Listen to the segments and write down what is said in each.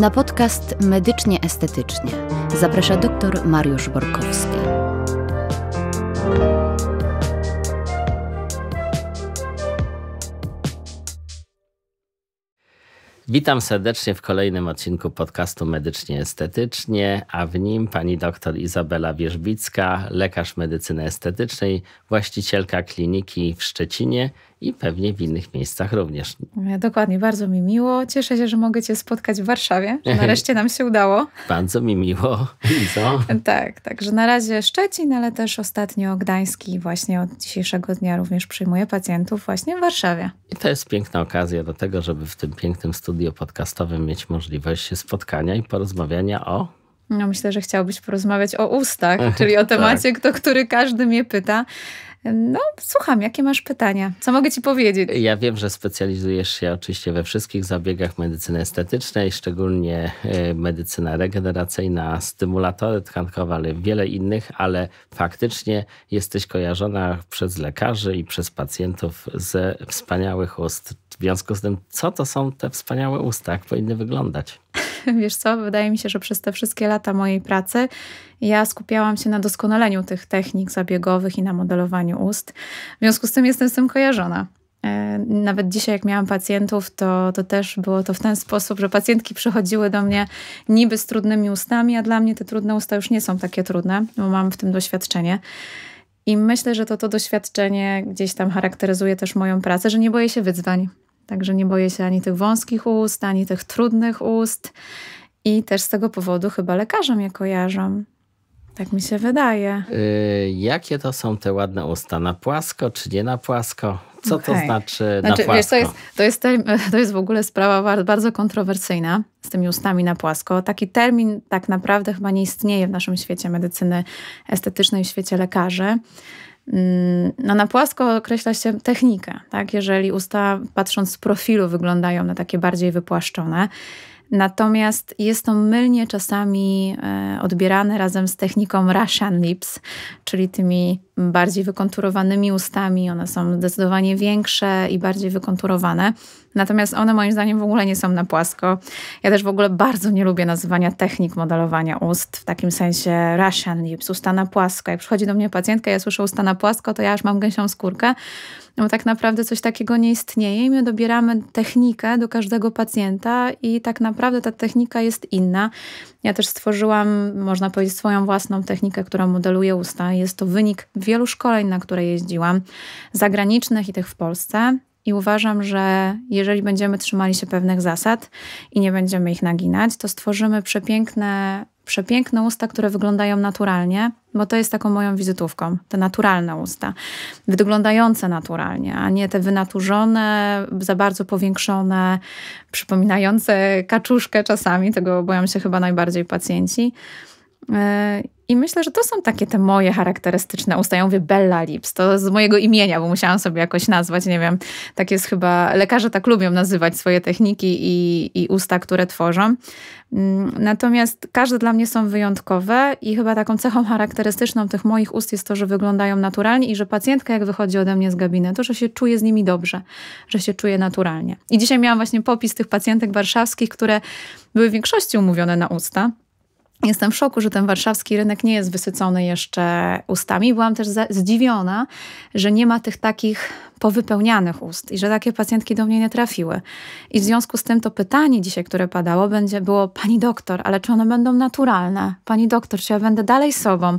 Na podcast Medycznie Estetycznie zaprasza dr Mariusz Borkowski. Witam serdecznie w kolejnym odcinku podcastu Medycznie Estetycznie, a w nim pani dr Izabela Wierzbicka, lekarz medycyny estetycznej, właścicielka kliniki w Szczecinie i pewnie w innych miejscach również. Dokładnie, bardzo mi miło. Cieszę się, że mogę Cię spotkać w Warszawie. Nareszcie nam się udało. bardzo mi miło. Co? tak, także na razie Szczecin, ale też ostatnio Gdański właśnie od dzisiejszego dnia również przyjmuję pacjentów właśnie w Warszawie. I to jest piękna okazja do tego, żeby w tym pięknym studiu podcastowym mieć możliwość spotkania i porozmawiania o no myślę, że chciałbyś porozmawiać o ustach, czyli o tak. temacie, tak. kto, który każdy mnie pyta. No, słucham, jakie masz pytania? Co mogę ci powiedzieć? Ja wiem, że specjalizujesz się oczywiście we wszystkich zabiegach medycyny estetycznej, szczególnie e, medycyna regeneracyjna, stymulatory tkankowe, ale wiele innych, ale faktycznie jesteś kojarzona przez lekarzy i przez pacjentów ze wspaniałych ust. W związku z tym, co to są te wspaniałe usta? Jak powinny wyglądać? wiesz co, wydaje mi się, że przez te wszystkie lata mojej pracy ja skupiałam się na doskonaleniu tych technik zabiegowych i na modelowaniu ust. W związku z tym jestem z tym kojarzona. E, nawet dzisiaj, jak miałam pacjentów, to, to też było to w ten sposób, że pacjentki przychodziły do mnie niby z trudnymi ustami, a dla mnie te trudne usta już nie są takie trudne, bo mam w tym doświadczenie. I myślę, że to to doświadczenie gdzieś tam charakteryzuje też moją pracę, że nie boję się wyzwań, Także nie boję się ani tych wąskich ust, ani tych trudnych ust. I też z tego powodu chyba lekarze je kojarzą. Tak mi się wydaje. Yy, jakie to są te ładne usta? Na płasko czy nie na płasko? Co okay. to znaczy, znaczy na płasko? Znaczy, wiesz, to, jest, to, jest, to jest w ogóle sprawa bardzo kontrowersyjna z tymi ustami na płasko. Taki termin tak naprawdę chyba nie istnieje w naszym świecie medycyny estetycznej, w świecie lekarzy. Mm, no, na płasko określa się technikę, tak? jeżeli usta, patrząc z profilu, wyglądają na takie bardziej wypłaszczone. Natomiast jest to mylnie czasami e, odbierane razem z techniką Russian lips, czyli tymi bardziej wykonturowanymi ustami, one są zdecydowanie większe i bardziej wykonturowane. Natomiast one moim zdaniem w ogóle nie są na płasko. Ja też w ogóle bardzo nie lubię nazywania technik modelowania ust w takim sensie Russian lips, usta na płasko. Jak przychodzi do mnie pacjentka, ja słyszę usta na płasko, to ja już mam gęsią skórkę, no bo tak naprawdę coś takiego nie istnieje i my dobieramy technikę do każdego pacjenta i tak naprawdę ta technika jest inna. Ja też stworzyłam, można powiedzieć, swoją własną technikę, która modeluje usta. Jest to wynik wielu szkoleń, na które jeździłam, zagranicznych i tych w Polsce. I uważam, że jeżeli będziemy trzymali się pewnych zasad i nie będziemy ich naginać, to stworzymy przepiękne przepiękne usta, które wyglądają naturalnie, bo to jest taką moją wizytówką, te naturalne usta, wyglądające naturalnie, a nie te wynaturzone, za bardzo powiększone, przypominające kaczuszkę czasami, tego boją się chyba najbardziej pacjenci. E, i myślę, że to są takie te moje charakterystyczne usta. Ja mówię Bella Lips, to z mojego imienia, bo musiałam sobie jakoś nazwać, nie wiem. Tak jest chyba, lekarze tak lubią nazywać swoje techniki i, i usta, które tworzą. Mm, natomiast każde dla mnie są wyjątkowe i chyba taką cechą charakterystyczną tych moich ust jest to, że wyglądają naturalnie i że pacjentka jak wychodzi ode mnie z gabinetu, że się czuje z nimi dobrze, że się czuje naturalnie. I dzisiaj miałam właśnie popis tych pacjentek warszawskich, które były w większości umówione na usta. Jestem w szoku, że ten warszawski rynek nie jest wysycony jeszcze ustami. Byłam też zdziwiona, że nie ma tych takich powypełnianych ust i że takie pacjentki do mnie nie trafiły. I w związku z tym to pytanie dzisiaj, które padało, będzie było pani doktor, ale czy one będą naturalne? Pani doktor, czy ja będę dalej sobą?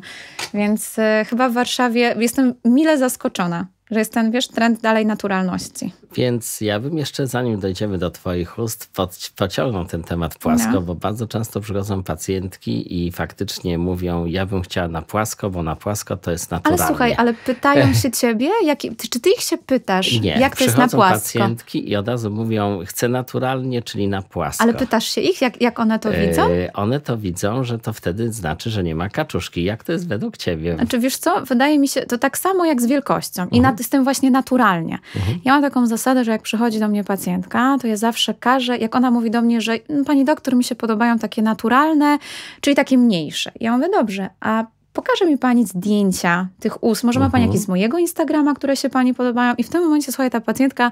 Więc y, chyba w Warszawie jestem mile zaskoczona że jest ten, wiesz, trend dalej naturalności. Więc ja bym jeszcze, zanim dojdziemy do Twoich ust, pociągnął ten temat płasko, no. bo bardzo często przychodzą pacjentki i faktycznie mówią, ja bym chciała na płasko, bo na płasko to jest naturalne. Ale słuchaj, ale pytają się Ciebie, jak, czy Ty ich się pytasz, Nie, jak to jest na płasko? pacjentki i od razu mówią, chcę naturalnie, czyli na płasko. Ale pytasz się ich, jak, jak one to widzą? Yy, one to widzą, że to wtedy znaczy, że nie ma kaczuszki. Jak to jest według Ciebie? Znaczy, wiesz co, wydaje mi się, to tak samo jak z wielkością. I mhm. na z tym właśnie naturalnie. Mhm. Ja mam taką zasadę, że jak przychodzi do mnie pacjentka, to ja zawsze każę, jak ona mówi do mnie, że mm, pani doktor, mi się podobają takie naturalne, czyli takie mniejsze. Ja mówię, dobrze, a pokaże mi pani zdjęcia tych ust, może ma pani mhm. jakieś z mojego Instagrama, które się pani podobają i w tym momencie, słuchaj, ta pacjentka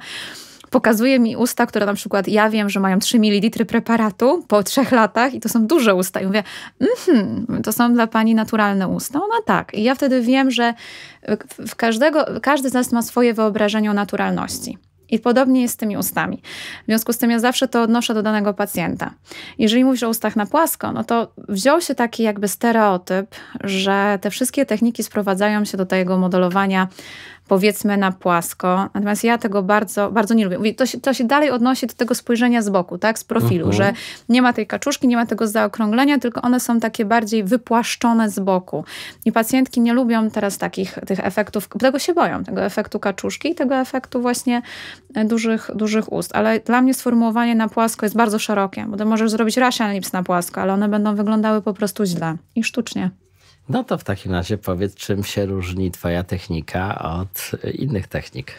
pokazuje mi usta, które na przykład ja wiem, że mają 3 ml preparatu po trzech latach i to są duże usta. I mówię, mm -hmm, to są dla pani naturalne usta. Ona tak. I ja wtedy wiem, że w każdego, każdy z nas ma swoje wyobrażenie o naturalności. I podobnie jest z tymi ustami. W związku z tym ja zawsze to odnoszę do danego pacjenta. Jeżeli mówisz o ustach na płasko, no to wziął się taki jakby stereotyp, że te wszystkie techniki sprowadzają się do tego modelowania powiedzmy na płasko. Natomiast ja tego bardzo, bardzo nie lubię. To się, to się dalej odnosi do tego spojrzenia z boku, tak, z profilu, mhm. że nie ma tej kaczuszki, nie ma tego zaokrąglenia, tylko one są takie bardziej wypłaszczone z boku. I pacjentki nie lubią teraz takich tych efektów, tego się boją, tego efektu kaczuszki i tego efektu właśnie e, dużych, dużych ust. Ale dla mnie sformułowanie na płasko jest bardzo szerokie, bo to możesz zrobić Russian lips na płasko, ale one będą wyglądały po prostu źle i sztucznie. No to w takim razie powiedz, czym się różni Twoja technika od innych technik?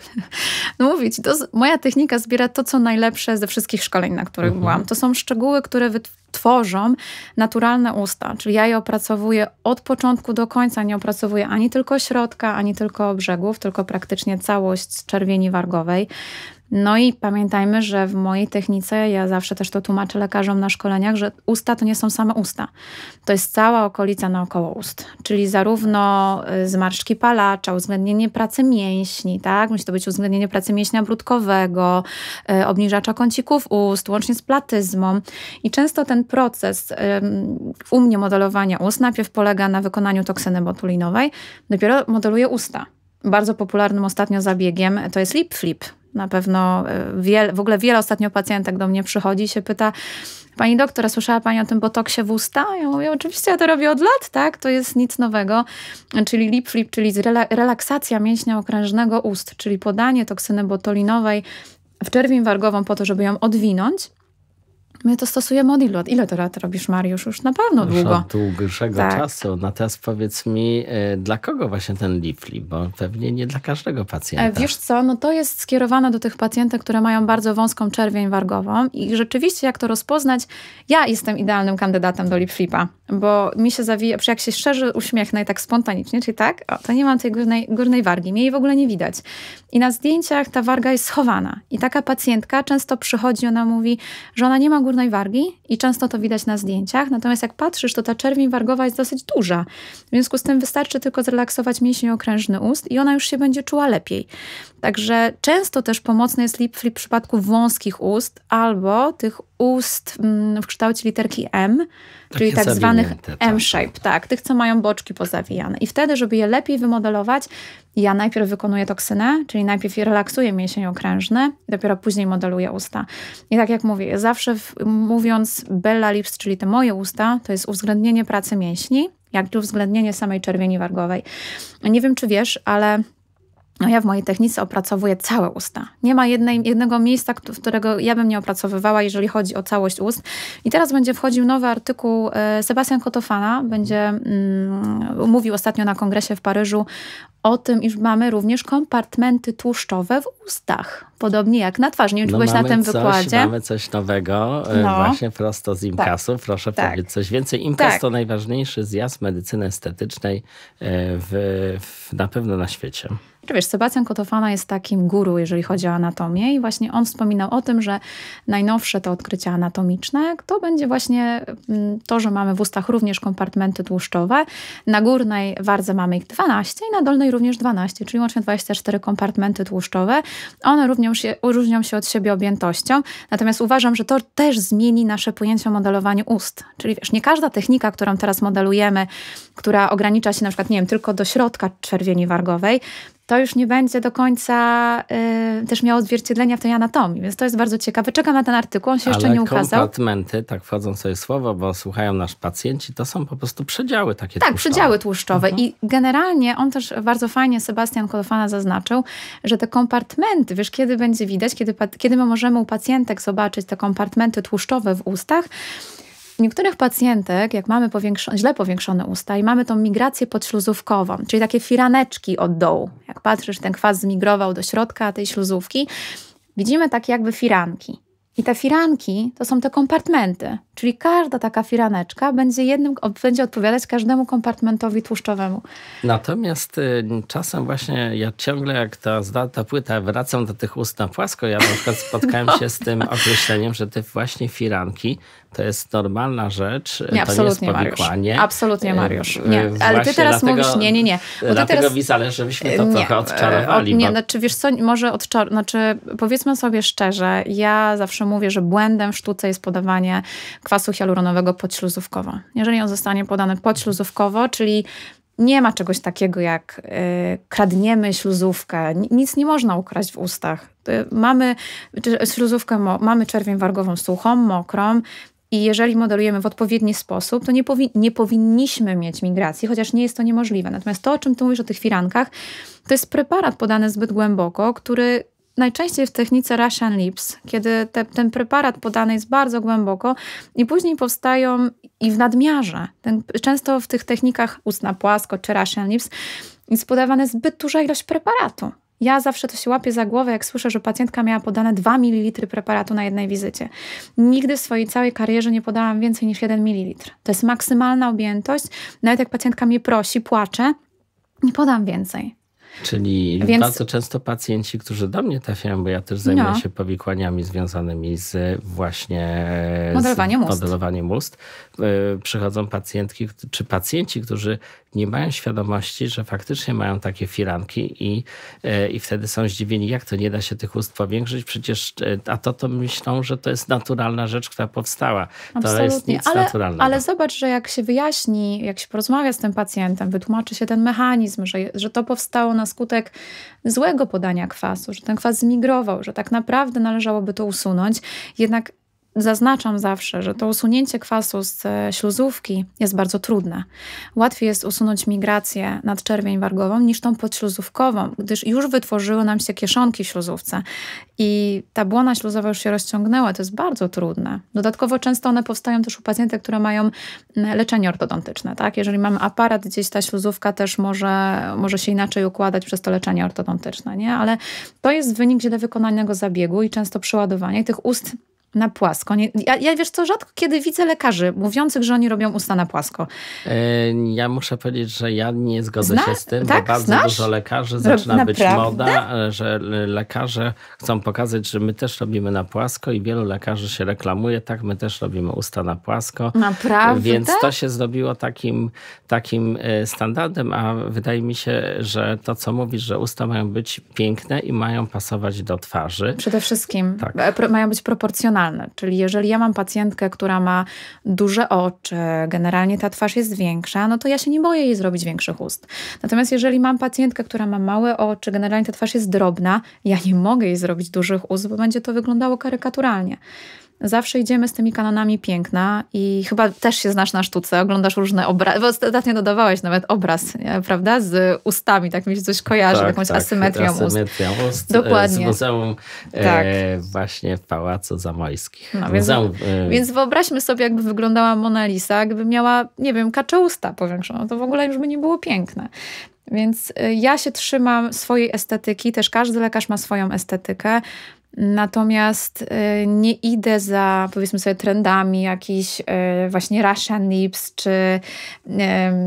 No mówić, moja technika zbiera to, co najlepsze ze wszystkich szkoleń, na których mhm. byłam. To są szczegóły, które tworzą naturalne usta, czyli ja je opracowuję od początku do końca, nie opracowuję ani tylko środka, ani tylko brzegów, tylko praktycznie całość czerwieni wargowej. No i pamiętajmy, że w mojej technice, ja zawsze też to tłumaczę lekarzom na szkoleniach, że usta to nie są same usta. To jest cała okolica naokoło ust, czyli zarówno y, zmarszczki palacza, uwzględnienie pracy mięśni, tak? Musi to być uwzględnienie pracy mięśnia brudkowego, y, obniżacza kącików ust, łącznie z platyzmą. I często ten proces u mnie modelowania ust najpierw polega na wykonaniu toksyny botulinowej, dopiero modeluje usta bardzo popularnym ostatnio zabiegiem to jest lip flip, na pewno e, w ogóle wiele ostatnio pacjentek do mnie przychodzi i się pyta, Pani doktora, słyszała Pani o tym botoksie w usta? Ja mówię, oczywiście ja to robię od lat, tak? To jest nic nowego. Czyli lip flip, czyli relaksacja mięśnia okrężnego ust, czyli podanie toksyny botolinowej w czerwień wargową po to, żeby ją odwinąć. My to stosujemy od ilu Ile to lat robisz, Mariusz? Już na pewno Już długo. Od dłuższego tak. czasu. Natomiast no powiedz mi, e, dla kogo właśnie ten Lifli? Bo pewnie nie dla każdego pacjenta. E, wiesz co, no to jest skierowane do tych pacjentek, które mają bardzo wąską czerwień wargową i rzeczywiście jak to rozpoznać, ja jestem idealnym kandydatem do Lipflipa, bo mi się zawija, przy jak się szczerze uśmiechnę i tak spontanicznie, czyli tak, o, to nie mam tej górnej, górnej wargi, mnie jej w ogóle nie widać. I na zdjęciach ta warga jest schowana i taka pacjentka często przychodzi, ona mówi, że ona nie ma górnej wargi i często to widać na zdjęciach, natomiast jak patrzysz, to ta czerwień wargowa jest dosyć duża. W związku z tym wystarczy tylko zrelaksować mięśnie okrężny ust i ona już się będzie czuła lepiej. Także często też pomocny jest lip flip w przypadku wąskich ust albo tych ust mm, w kształcie literki M, Takie czyli tak zwanych tak, tak. M-shape, tak, tych, co mają boczki pozawijane. I wtedy, żeby je lepiej wymodelować, ja najpierw wykonuję toksynę, czyli najpierw relaksuję mięsień okrężny, dopiero później modeluję usta. I tak jak mówię, zawsze w, mówiąc bella lips, czyli te moje usta, to jest uwzględnienie pracy mięśni, jak i uwzględnienie samej czerwieni wargowej. Nie wiem, czy wiesz, ale no ja w mojej technice opracowuję całe usta. Nie ma jednej, jednego miejsca, którego ja bym nie opracowywała, jeżeli chodzi o całość ust. I teraz będzie wchodził nowy artykuł e, Sebastian Kotofana, będzie mm, mówił ostatnio na kongresie w Paryżu o tym, iż mamy również kompartmenty tłuszczowe w ustach, podobnie jak na twarz. Nie wiem, no byłeś na tym coś, wykładzie. Mamy coś nowego, e, no. właśnie prosto z Imkasu. Tak. Proszę tak. powiedzieć coś więcej. Imkas tak. to najważniejszy zjazd medycyny estetycznej e, w, w, na pewno na świecie. Przecież wiesz, Sebastian Kotofana jest takim guru, jeżeli chodzi o anatomię i właśnie on wspominał o tym, że najnowsze te odkrycia anatomiczne to będzie właśnie mm, to, że mamy w ustach również kompartmenty tłuszczowe. Na górnej wardze mamy ich 12 i na dolnej również 12, czyli łącznie 24 kompartmenty tłuszczowe. One również się, różnią się od siebie objętością, natomiast uważam, że to też zmieni nasze pojęcie o modelowaniu ust. Czyli wiesz, nie każda technika, którą teraz modelujemy, która ogranicza się na przykład, nie wiem, tylko do środka czerwieni wargowej, to już nie będzie do końca y, też miało odzwierciedlenia w tej anatomii, więc to jest bardzo ciekawe. Czekam na ten artykuł, on się Ale jeszcze nie ukazał. kompartmenty, tak wchodzą sobie słowo, bo słuchają nasz pacjenci, to są po prostu przedziały takie Tak, tłuszczowe. przedziały tłuszczowe mhm. i generalnie on też bardzo fajnie, Sebastian Kolofana zaznaczył, że te kompartmenty, wiesz, kiedy będzie widać, kiedy, kiedy my możemy u pacjentek zobaczyć te kompartmenty tłuszczowe w ustach, niektórych pacjentek, jak mamy źle powiększone usta i mamy tą migrację podśluzówkową, czyli takie firaneczki od dołu, jak patrzysz, ten kwas zmigrował do środka tej śluzówki, widzimy takie jakby firanki. I te firanki to są te kompartmenty, czyli każda taka firaneczka będzie, jednym, będzie odpowiadać każdemu kompartmentowi tłuszczowemu. Natomiast y, czasem właśnie ja ciągle jak ta zdarta płyta wracam do tych ust na płasko, ja na przykład spotkałem no. się z tym określeniem, że te właśnie firanki to jest normalna rzecz. Nie, absolutnie, Mariusz. Absolutnie, e, Mariusz. Nie, ale ty teraz dlatego, mówisz, nie, nie, nie. Bo ty dlatego teraz... mi zależy, żebyśmy to nie, trochę e, odczarowali. nie, bo... znaczy wiesz co, może odczar... Znaczy powiedzmy sobie szczerze, ja zawsze mówię, że błędem w sztuce jest podawanie kwasu hialuronowego podśluzówkowo. Jeżeli on zostanie podany podśluzówkowo, czyli nie ma czegoś takiego jak y, kradniemy śluzówkę, nic nie można ukraść w ustach. mamy śluzówkę, mamy czerwień wargową suchą, mokrą, i jeżeli modelujemy w odpowiedni sposób, to nie, powi nie powinniśmy mieć migracji, chociaż nie jest to niemożliwe. Natomiast to, o czym ty mówisz o tych firankach, to jest preparat podany zbyt głęboko, który najczęściej w technice Russian Lips, kiedy te, ten preparat podany jest bardzo głęboko i później powstają i w nadmiarze. Ten, często w tych technikach ustna płasko czy Russian Lips jest podawana zbyt duża ilość preparatu. Ja zawsze to się łapię za głowę, jak słyszę, że pacjentka miała podane 2 ml preparatu na jednej wizycie. Nigdy w swojej całej karierze nie podałam więcej niż 1 ml. To jest maksymalna objętość. Nawet jak pacjentka mnie prosi, płacze, nie podam więcej. Czyli Więc... bardzo często pacjenci, którzy do mnie trafiają, bo ja też zajmuję no. się powikłaniami związanymi z właśnie modelowaniem, ust. modelowaniem ust, y, przychodzą pacjentki czy pacjenci, którzy nie mają świadomości, że faktycznie mają takie firanki i, e, i wtedy są zdziwieni, jak to nie da się tych ust powiększyć, przecież, e, a to to myślą, że to jest naturalna rzecz, która powstała. Absolutnie. To jest nic ale, naturalnego. Ale zobacz, że jak się wyjaśni, jak się porozmawia z tym pacjentem, wytłumaczy się ten mechanizm, że, że to powstało na skutek złego podania kwasu, że ten kwas zmigrował, że tak naprawdę należałoby to usunąć, jednak zaznaczam zawsze, że to usunięcie kwasu z e, śluzówki jest bardzo trudne. Łatwiej jest usunąć migrację nad czerwień wargową niż tą podśluzówkową, gdyż już wytworzyły nam się kieszonki w śluzówce i ta błona śluzowa już się rozciągnęła. To jest bardzo trudne. Dodatkowo często one powstają też u pacjentek, które mają mm, leczenie ortodontyczne. Tak? Jeżeli mamy aparat, gdzieś ta śluzówka też może, może się inaczej układać przez to leczenie ortodontyczne, nie? ale to jest wynik źle wykonanego zabiegu i często przeładowanie tych ust na płasko. Nie, ja, ja, wiesz co, rzadko kiedy widzę lekarzy mówiących, że oni robią usta na płasko. E, ja muszę powiedzieć, że ja nie zgodzę Zna się z tym, tak? bo bardzo Znasz? dużo lekarzy zaczyna być moda, że lekarze chcą pokazać, że my też robimy na płasko i wielu lekarzy się reklamuje, tak, my też robimy usta na płasko. Naprawdę? Więc to się zrobiło takim, takim e, standardem, a wydaje mi się, że to, co mówisz, że usta mają być piękne i mają pasować do twarzy. Przede wszystkim. Tak. E, mają być proporcjonalne Czyli jeżeli ja mam pacjentkę, która ma duże oczy, generalnie ta twarz jest większa, no to ja się nie boję jej zrobić większych ust. Natomiast jeżeli mam pacjentkę, która ma małe oczy, generalnie ta twarz jest drobna, ja nie mogę jej zrobić dużych ust, bo będzie to wyglądało karykaturalnie zawsze idziemy z tymi kanonami piękna i chyba też się znasz na sztuce, oglądasz różne obrazy, bo ostatnio dodawałeś nawet obraz, nie? prawda, z ustami, tak mi się coś kojarzy, tak, jakąś tak, asymetrią, asymetrią ust. ust. E, Dokładnie. Z muzeum e, tak. e, właśnie w Pałacu Zamojskich. No, muzeum, więc, e... więc wyobraźmy sobie, jakby wyglądała Mona Lisa, gdyby miała, nie wiem, usta powiększone, to w ogóle już by nie było piękne. Więc e, ja się trzymam swojej estetyki, też każdy lekarz ma swoją estetykę. Natomiast y, nie idę za, powiedzmy sobie, trendami jakichś y, właśnie Russian Lips, czy y,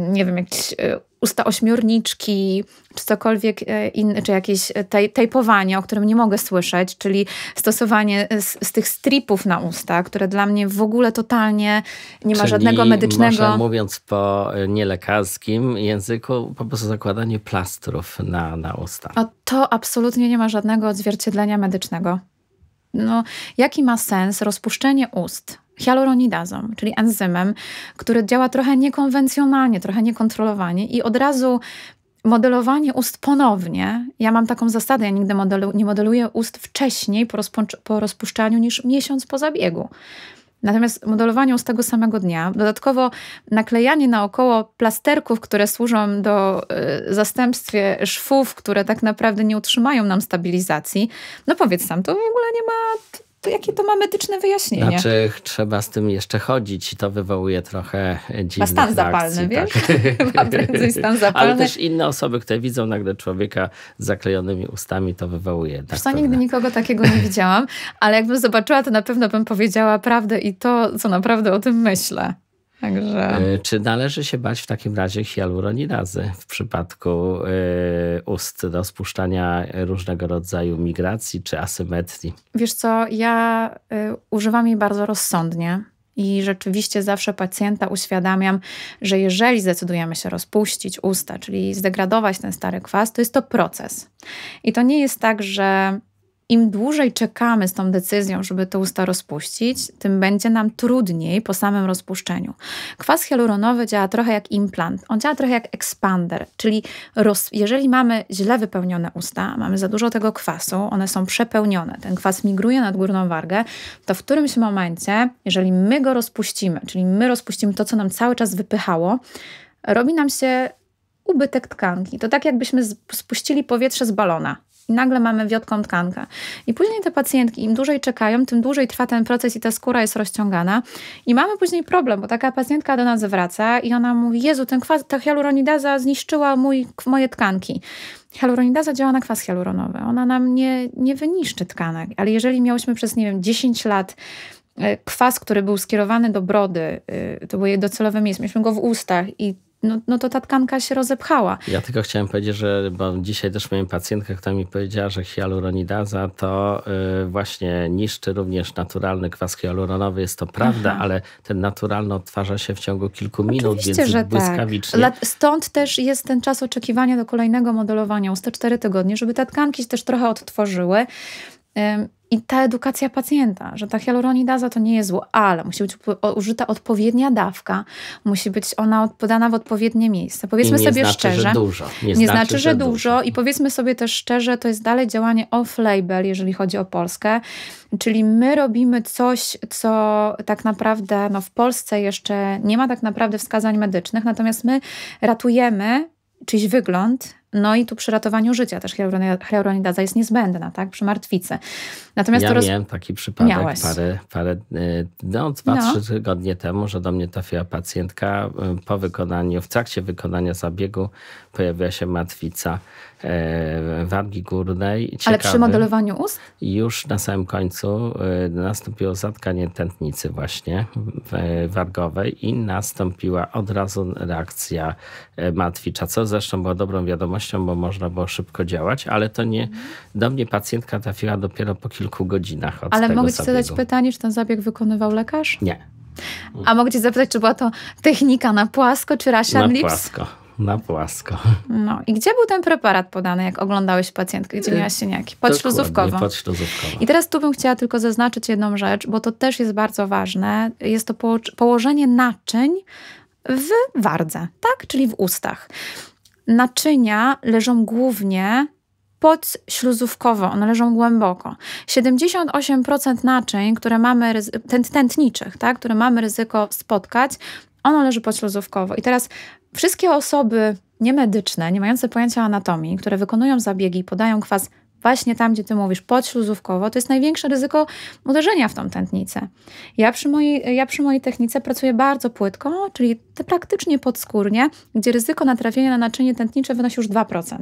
nie wiem, jakichś usta ośmiorniczki, czy cokolwiek e, inne, czy jakieś e, tajpowanie, o którym nie mogę słyszeć, czyli stosowanie e, z, z, tych stripów na usta, które dla mnie w ogóle totalnie nie ma czyli żadnego medycznego. Można, mówiąc po nielekarskim języku, po prostu zakładanie plastrów na, na usta. a to absolutnie nie ma żadnego odzwierciedlenia medycznego. No, jaki ma sens rozpuszczenie ust hialuronidazą, czyli enzymem, który działa trochę niekonwencjonalnie, trochę niekontrolowanie i od razu modelowanie ust ponownie. Ja mam taką zasadę, ja nigdy modelu, nie modeluję ust wcześniej po, po rozpuszczaniu niż miesiąc po zabiegu. Natomiast modelowanie ust tego samego dnia, dodatkowo naklejanie naokoło plasterków, które służą do y, zastępstwie szwów, które tak naprawdę nie utrzymają nam stabilizacji, no powiedz sam, to w ogóle nie ma to jakie to ma medyczne wyjaśnienie? Znaczy, trzeba z tym jeszcze chodzić i to wywołuje trochę dziwnych Ma stan zapalny, tak. wiesz? Tak. ma prędzej stan zapalny. Ale też inne osoby, które widzą nagle człowieka z zaklejonymi ustami, to wywołuje. Tak Przecież nigdy nikogo takiego nie widziałam, ale jakbym zobaczyła, to na pewno bym powiedziała prawdę i to, co naprawdę o tym myślę. Także... E, czy należy się bać w takim razie hialuronidazy w przypadku e, ust do spuszczania różnego rodzaju migracji czy asymetrii? Wiesz co, ja e, używam jej bardzo rozsądnie. I rzeczywiście zawsze pacjenta uświadamiam, że jeżeli zdecydujemy się rozpuścić usta, czyli zdegradować ten stary kwas, to jest to proces. I to nie jest tak, że im dłużej czekamy z tą decyzją, żeby te usta rozpuścić, tym będzie nam trudniej po samym rozpuszczeniu. Kwas hialuronowy działa trochę jak implant, on działa trochę jak expander, czyli roz, jeżeli mamy źle wypełnione usta, mamy za dużo tego kwasu, one są przepełnione, ten kwas migruje nad górną wargę, to w którymś momencie, jeżeli my go rozpuścimy, czyli my rozpuścimy to, co nam cały czas wypychało, robi nam się ubytek tkanki. To tak jakbyśmy spuścili powietrze z balona i nagle mamy wiotką tkankę. I później te pacjentki, im dłużej czekają, tym dłużej trwa ten proces i ta skóra jest rozciągana. I mamy później problem, bo taka pacjentka do nas wraca i ona mówi, Jezu, ten kwas, ta hialuronidaza zniszczyła mój, moje tkanki. Hialuronidaza działa na kwas hialuronowy. Ona nam nie, nie wyniszczy tkanek, ale jeżeli miałyśmy przez, nie wiem, 10 lat e, kwas, który był skierowany do brody, y, to było jej docelowe miejsce, mieliśmy go w ustach i no, no to ta tkanka się rozepchała. Ja tylko chciałem powiedzieć, że bo dzisiaj też miałem pacjentkę, która mi powiedziała, że hialuronidaza to yy, właśnie niszczy również naturalny kwas hialuronowy. Jest to prawda, ale ten naturalny odtwarza się w ciągu kilku minut, Oczywiście, więc że tak. błyskawicznie. Tak. Stąd też jest ten czas oczekiwania do kolejnego modelowania u 104 tygodnie, żeby te tkanki się też trochę odtworzyły. I ta edukacja pacjenta, że ta hialuronidaza to nie jest zło, ale musi być użyta odpowiednia dawka, musi być ona podana w odpowiednie miejsce. Powiedzmy sobie znaczy, szczerze. Że dużo. Nie, nie znaczy, znaczy, że, dużo. dużo. I powiedzmy sobie też szczerze, to jest dalej działanie off-label, jeżeli chodzi o Polskę. Czyli my robimy coś, co tak naprawdę no, w Polsce jeszcze nie ma tak naprawdę wskazań medycznych, natomiast my ratujemy czyjś wygląd, no i tu przy ratowaniu życia też hyaluronidaza jest niezbędna, tak? Przy martwicy. Natomiast ja roz... miałem taki przypadek parę, parę y, no, dwa, no. trzy tygodnie temu, że do mnie trafiła pacjentka y, po wykonaniu, w trakcie wykonania zabiegu pojawiła się martwica E, wargi górnej. Ciekawy, Ale przy modelowaniu ust? Już na samym końcu e, nastąpiło zatkanie tętnicy właśnie e, wargowej i nastąpiła od razu reakcja Matwicza, co zresztą była dobrą wiadomością, bo można było szybko działać, ale to nie, do mnie pacjentka trafiła dopiero po kilku godzinach od Ale tego mogę ci zadać pytanie, czy ten zabieg wykonywał lekarz? Nie. A mogę cię zapytać, czy była to technika na płasko, czy rasian na Lips? Na płasko na płasko. No i gdzie był ten preparat podany, jak oglądałeś pacjentkę, gdzie y, miałaś sieniaki? Podśluzówkowo. Podśluzówkowo. I teraz tu bym chciała tylko zaznaczyć jedną rzecz, bo to też jest bardzo ważne. Jest to położenie naczyń w wardze, tak? Czyli w ustach. Naczynia leżą głównie podśluzówkowo, one leżą głęboko. 78% naczyń, które mamy, tętniczych, tak, które mamy ryzyko spotkać, ono leży podśluzówkowo. I teraz Wszystkie osoby niemedyczne, nie mające pojęcia anatomii, które wykonują zabiegi i podają kwas właśnie tam, gdzie ty mówisz, podśluzówkowo, to jest największe ryzyko uderzenia w tą tętnicę. Ja przy mojej, ja przy mojej technice pracuję bardzo płytko, czyli praktycznie podskórnie, gdzie ryzyko natrafienia na naczynie tętnicze wynosi już 2%.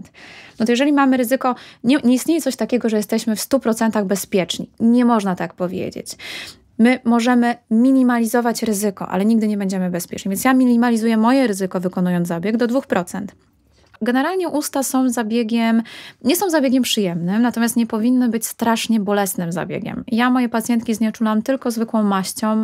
No to jeżeli mamy ryzyko, nie, nie istnieje coś takiego, że jesteśmy w 100% bezpieczni. Nie można tak powiedzieć my możemy minimalizować ryzyko, ale nigdy nie będziemy bezpieczni. Więc ja minimalizuję moje ryzyko wykonując zabieg do 2%. Generalnie usta są zabiegiem, nie są zabiegiem przyjemnym, natomiast nie powinny być strasznie bolesnym zabiegiem. Ja moje pacjentki znieczulam tylko zwykłą maścią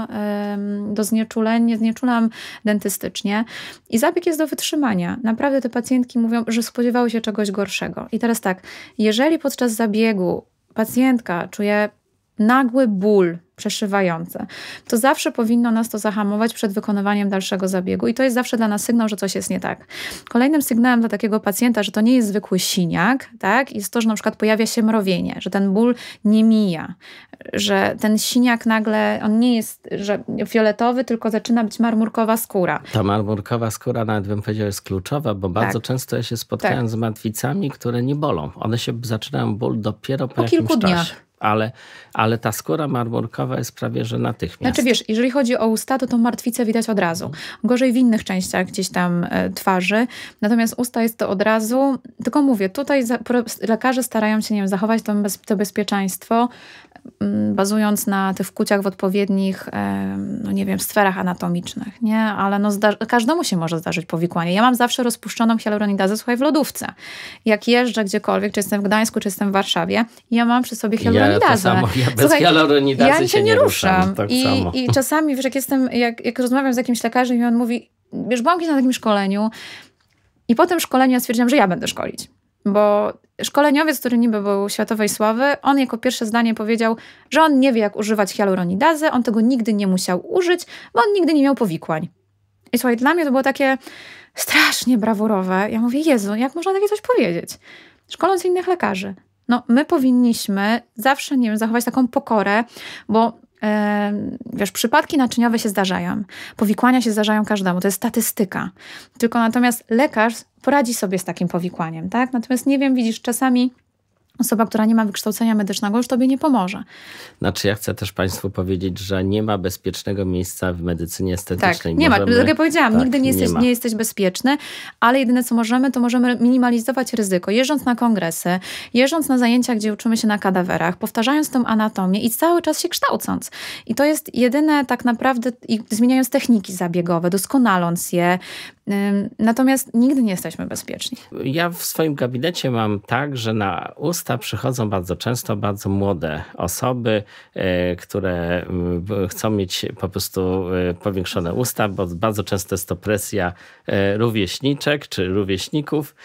do znieczuleń, nie znieczulam dentystycznie i zabieg jest do wytrzymania. Naprawdę te pacjentki mówią, że spodziewały się czegoś gorszego. I teraz tak, jeżeli podczas zabiegu pacjentka czuje nagły ból przeszywający, to zawsze powinno nas to zahamować przed wykonywaniem dalszego zabiegu i to jest zawsze dla nas sygnał, że coś jest nie tak. Kolejnym sygnałem dla takiego pacjenta, że to nie jest zwykły siniak, tak, jest to, że na przykład pojawia się mrowienie, że ten ból nie mija, że ten siniak nagle, on nie jest że fioletowy, tylko zaczyna być marmurkowa skóra. Ta marmurkowa skóra, nawet bym powiedział, jest kluczowa, bo bardzo tak. często ja się spotkałem tak. z matwicami, które nie bolą. One się zaczynają ból dopiero po, po kilku dniach ale, ale ta skóra marmurkowa jest prawie, że natychmiast. Znaczy wiesz, jeżeli chodzi o usta, to tą martwicę widać od razu. Gorzej w innych częściach gdzieś tam e, twarzy, natomiast usta jest to od razu, tylko mówię, tutaj lekarze starają się, nie wiem, zachować to, bez, to bezpieczeństwo, Mm, bazując na tych wkuciach w odpowiednich, no nie wiem, sferach anatomicznych, nie? Ale no każdemu się może zdarzyć powikłanie. Ja mam zawsze rozpuszczoną hialuronidazę, słuchaj, w lodówce. Jak jeżdżę gdziekolwiek, czy jestem w Gdańsku, czy jestem w Warszawie, ja mam przy sobie hialuronidazę. Ja, samo, ja bez słuchaj, hialuronidazę ja się, się nie ruszam. ruszam. Tak I, samo. I czasami, wiesz, jak jestem, jak, jak rozmawiam z jakimś lekarzem i on mówi, wiesz, byłam kiedyś na takim szkoleniu i po tym szkoleniu ja stwierdziłam, że ja będę szkolić bo szkoleniowiec, który niby był światowej sławy, on jako pierwsze zdanie powiedział, że on nie wie, jak używać hialuronidazy, on tego nigdy nie musiał użyć, bo on nigdy nie miał powikłań. I słuchaj, dla mnie to było takie strasznie brawurowe. Ja mówię, Jezu, jak można takie coś powiedzieć? Szkoląc innych lekarzy. No, my powinniśmy zawsze, nie wiem, zachować taką pokorę, bo wiesz, przypadki naczyniowe się zdarzają, powikłania się zdarzają każdemu, to jest statystyka. Tylko natomiast lekarz poradzi sobie z takim powikłaniem, tak? Natomiast nie wiem, widzisz, czasami osoba, która nie ma wykształcenia medycznego, już tobie nie pomoże. Znaczy, ja chcę też Państwu powiedzieć, że nie ma bezpiecznego miejsca w medycynie estetycznej. Tak, nie możemy, ma. Tak jak powiedziałam, tak, nigdy nie jesteś, nie, nie, jesteś bezpieczny, ale jedyne co możemy, to możemy minimalizować ryzyko. Jeżdżąc na kongresy, jeżdżąc na zajęcia, gdzie uczymy się na kadawerach, powtarzając tą anatomię i cały czas się kształcąc. I to jest jedyne tak naprawdę, i zmieniając techniki zabiegowe, doskonaląc je, Natomiast nigdy nie jesteśmy bezpieczni. Ja w swoim gabinecie mam tak, że na usta przychodzą bardzo często bardzo młode osoby, y, które mm, chcą mieć po prostu y, powiększone usta, bo bardzo często jest to presja y, rówieśniczek czy rówieśników.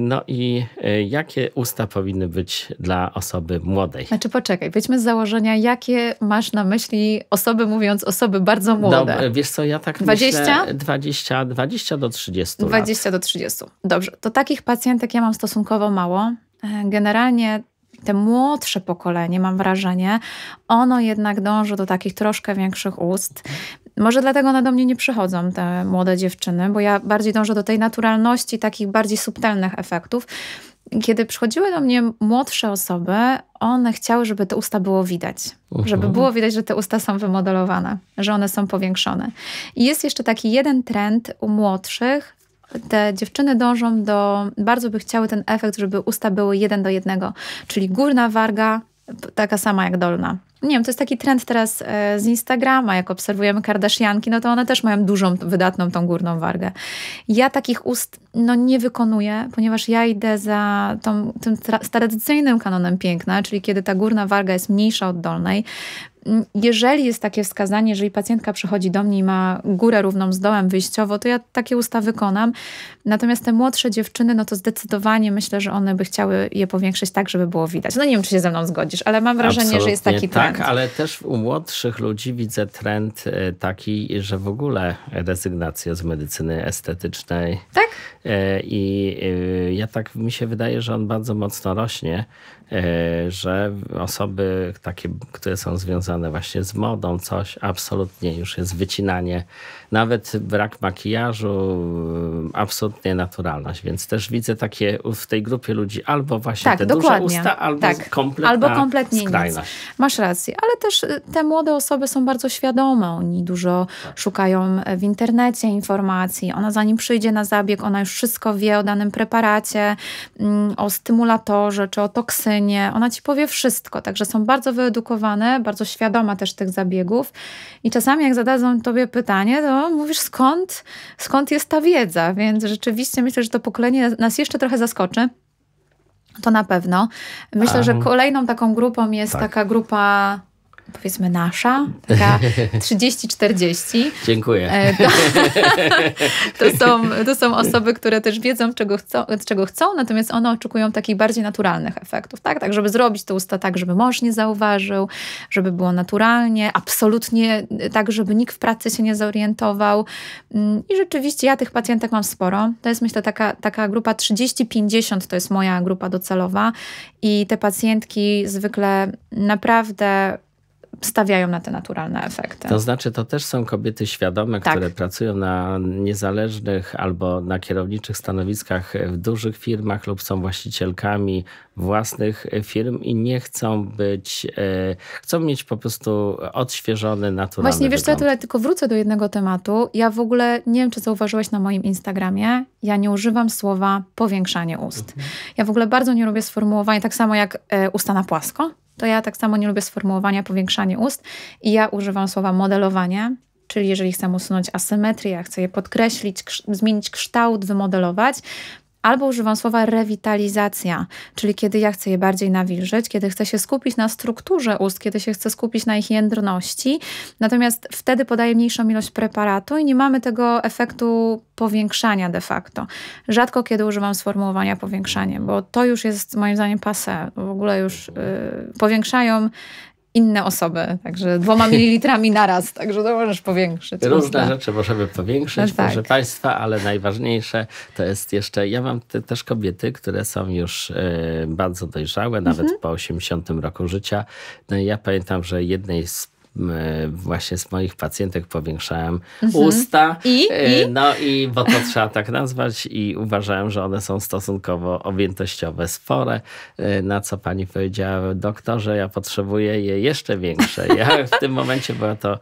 No i jakie usta powinny być dla osoby młodej? Znaczy poczekaj, wejdźmy z założenia, jakie masz na myśli osoby mówiąc osoby bardzo młode? No, wiesz co, ja tak 20? myślę 20, 20 do do 30. 20 lat. do 30. Dobrze, to takich pacjentek ja mam stosunkowo mało. E, generalnie te młodsze pokolenie, mam wrażenie, ono jednak dąży do takich troszkę większych ust. Może dlatego na do mnie nie przychodzą te młode dziewczyny, bo ja bardziej dążę do tej naturalności, takich bardziej subtelnych efektów kiedy przychodziły do mnie młodsze osoby, one chciały, żeby te usta było widać. Uh -huh. Żeby było widać, że te usta są wymodelowane, że one są powiększone. I jest jeszcze taki jeden trend u młodszych. Te dziewczyny dążą do, bardzo by chciały ten efekt, żeby usta były jeden do jednego, czyli górna warga taka sama jak dolna nie wiem, to jest taki trend teraz e, z Instagrama, jak obserwujemy Kardashianki, no to one też mają dużą, wydatną tą górną wargę. Ja takich ust no, nie wykonuję, ponieważ ja idę za tą, tym tradycyjnym kanonem piękna, czyli kiedy ta górna warga jest mniejsza od dolnej, jeżeli jest takie wskazanie, jeżeli pacjentka przychodzi do mnie i ma górę równą z dołem wyjściowo, to ja takie usta wykonam. Natomiast te młodsze dziewczyny, no to zdecydowanie myślę, że one by chciały je powiększyć tak, żeby było widać. No nie wiem, czy się ze mną zgodzisz, ale mam wrażenie, Absolutnie że jest taki tak, trend. Tak, ale też u młodszych ludzi widzę trend e, taki, że w ogóle rezygnacja z medycyny estetycznej. Tak? E, I e, ja tak mi się wydaje, że on bardzo mocno rośnie, że osoby takie, które są związane związane właśnie z modą, coś, absolutnie już jest wycinanie, nawet brak makijażu, y, absolutnie naturalność, więc też widzę takie w tej grupie ludzi albo właśnie tak, te dokładnie. duże usta, albo tak. kompletna albo kompletnie skrajność. Nic. Masz rację, ale też y, te młode osoby są bardzo świadome, oni dużo tak. szukają e, w internecie informacji, ona zanim przyjdzie na zabieg, ona już wszystko wie o danym preparacie, mm, o stymulatorze czy o toksynie, ona ci powie wszystko, także są bardzo wyedukowane, bardzo świadome świadoma też tych zabiegów. I czasami jak zadadzą tobie pytanie, to mówisz skąd, skąd jest ta wiedza, więc rzeczywiście myślę, że to pokolenie nas jeszcze trochę zaskoczy. To na pewno. Myślę, że tak. kolejną taką grupą jest tak. taka grupa powiedzmy nasza, taka 30-40. Dziękuję. E, to, to, są, to są osoby, które też wiedzą, czego chcą, czego chcą, natomiast one oczekują takich bardziej naturalnych efektów, tak? Tak, żeby zrobić to usta tak, żeby mąż nie zauważył, żeby było naturalnie, absolutnie e, tak, żeby nikt w pracy się nie zorientował. Mm, I rzeczywiście ja tych pacjentek mam sporo. To jest myślę taka, taka grupa 30-50, to jest moja grupa docelowa i te pacjentki zwykle naprawdę stawiają na te naturalne efekty. To znaczy, to też są kobiety świadome, tak. które pracują na niezależnych albo na kierowniczych stanowiskach w dużych firmach lub są właścicielkami własnych firm i nie chcą być, e, chcą mieć po prostu odświeżony, naturalny Właśnie, wygląd. wiesz co, ja tutaj tylko wrócę do jednego tematu. Ja w ogóle, nie wiem, czy zauważyłeś na moim Instagramie, ja nie używam słowa powiększanie ust. Mhm. Ja w ogóle bardzo nie lubię sformułowania, tak samo jak y, usta na płasko, to ja tak samo nie lubię sformułowania powiększanie ust i ja używam słowa modelowanie, czyli jeżeli chcę usunąć asymetrię, chcę je podkreślić, zmienić kształt, wymodelować, Albo używam słowa rewitalizacja, czyli kiedy ja chcę je bardziej nawilżyć, kiedy chcę się skupić na strukturze ust, kiedy się chcę skupić na ich jędrności. Natomiast wtedy podaję mniejszą ilość preparatu i nie mamy tego efektu powiększania de facto. Rzadko kiedy używam sformułowania powiększanie, bo to już jest moim zdaniem pase. W ogóle już yy, powiększają inne osoby, także dwoma mililitrami naraz, także to możesz powiększyć. Różne można. rzeczy możemy powiększyć, no tak. proszę Państwa, ale najważniejsze to jest jeszcze, ja mam te, też kobiety, które są już y, bardzo dojrzałe, nawet mhm. po 80 roku życia. No i ja pamiętam, że jednej z właśnie z moich pacjentek powiększałem mhm. usta. I? E, I? No i, bo to trzeba tak nazwać i uważałem, że one są stosunkowo objętościowe, spore, e, na co pani powiedziała, doktorze, ja potrzebuję je jeszcze większe. Ja w tym momencie była to e,